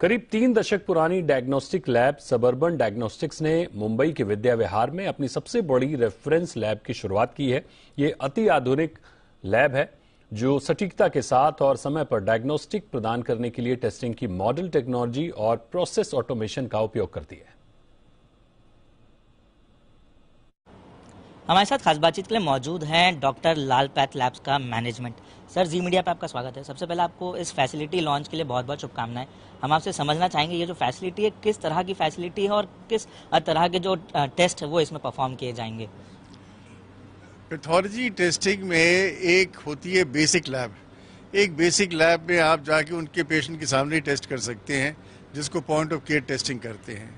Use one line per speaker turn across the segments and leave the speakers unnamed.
करीब तीन दशक पुरानी डायग्नोस्टिक लैब सबर्बन डायग्नोस्टिक्स ने मुंबई के विद्या विहार में अपनी सबसे बड़ी रेफरेंस लैब की शुरुआत की है ये अति आधुनिक लैब है जो सटीकता के साथ और समय पर डायग्नोस्टिक प्रदान करने के लिए टेस्टिंग की मॉडल टेक्नोलॉजी और प्रोसेस ऑटोमेशन का उपयोग करती है
हमारे साथ खास बातचीत के लिए मौजूद हैं डॉक्टर लाल पैथ लैब्स का मैनेजमेंट सर जी मीडिया पर आपका स्वागत है सबसे पहले आपको इस फैसिलिटी लॉन्च के लिए बहुत बहुत शुभकामनाएं हम आपसे समझना चाहेंगे ये जो फैसिलिटी है किस तरह की फैसिलिटी है और किस तरह के जो टेस्ट है वो इसमें परफॉर्म किए जाएंगे
पैथोलॉजी टेस्टिंग में एक होती है बेसिक लैब एक बेसिक लैब में आप जाके उनके पेशेंट के सामने टेस्ट कर सकते हैं जिसको पॉइंट ऑफ केयर टेस्टिंग करते हैं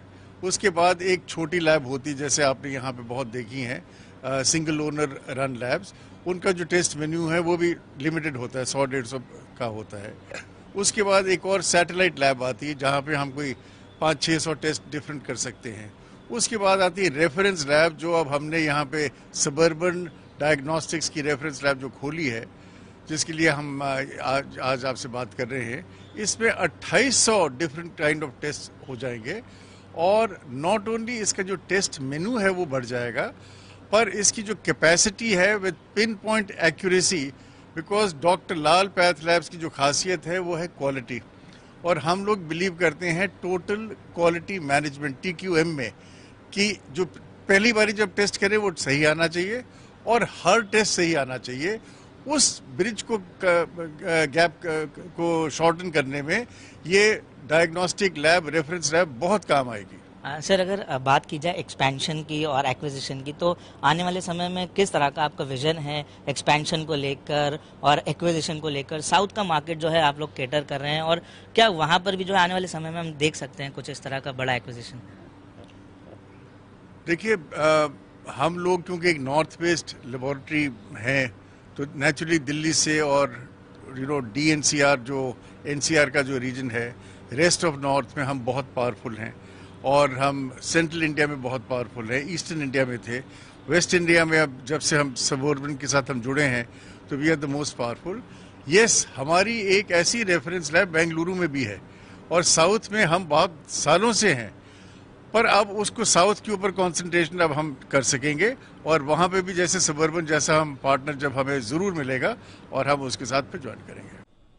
उसके बाद एक छोटी लैब होती जैसे आपने यहाँ पे बहुत देखी है सिंगल ओनर रन लैब्स उनका जो टेस्ट मेन्यू है वो भी लिमिटेड होता है सौ डेढ़ सौ का होता है उसके बाद एक और सैटेलाइट लैब आती है जहाँ पे हम कोई पाँच छः सौ टेस्ट डिफरेंट कर सकते हैं उसके बाद आती है रेफरेंस लैब जो अब हमने यहाँ पे सबर्बन डायग्नोस्टिक्स की रेफरेंस लैब जो खोली है जिसके लिए हम आज आज आपसे बात कर रहे हैं इसमें 2800 डिफरेंट काइंड ऑफ टेस्ट हो जाएंगे और नॉट ओनली इसका जो टेस्ट मेन्यू है वो बढ़ जाएगा पर इसकी जो कैपेसिटी है with pin point accuracy because doctor Lal Path Labs की जो खासियत है वो है क्वालिटी और हम लोग बिलीव करते हैं टोटल क्वालिटी मैनेजमेंट टी में कि जो पहली बारी जब टेस्ट करें वो सही आना चाहिए और हर टेस्ट सही आना चाहिए उस ब्रिज को गैप को शॉर्टन करने में ये
डायग्नोस्टिक लैब रेफरेंस लैब बहुत काम आएगी सर अगर बात की जाए एक्सपेंशन की और एक्विजिशन की तो आने वाले समय में किस तरह का आपका विजन है एक्सपेंशन को लेकर और एक्विजिशन को लेकर साउथ का मार्केट जो है आप लोग केटर कर रहे हैं और क्या वहाँ पर भी जो है आने वाले समय में हम देख सकते हैं कुछ इस तरह का बड़ा एक्विजिशन
देखिए हम लोग क्योंकि एक नॉर्थ वेस्ट लेबोरेटरी है तो नेचुरली दिल्ली से और यू नो डी जो एन का जो रीजन है रेस्ट ऑफ नॉर्थ में हम बहुत पावरफुल हैं और हम सेंट्रल इंडिया में बहुत पावरफुल हैं ईस्टर्न इंडिया में थे वेस्ट इंडिया में अब जब से हम सबोर्बन के साथ हम जुड़े हैं तो we are the most powerful yes हमारी एक ऐसी रेफरेंस लैब बेंगलुरु में भी है और साउथ में हम बहुत सालों से हैं पर अब उसको साउथ के ऊपर कॉन्सेंट्रेशन अब हम कर सकेंगे और वहाँ पे भी जैसे सबर्बन जैसा हम पार्टनर जब हमें ज़रूर मिलेगा और हम उसके साथ पे ज्वाइन करेंगे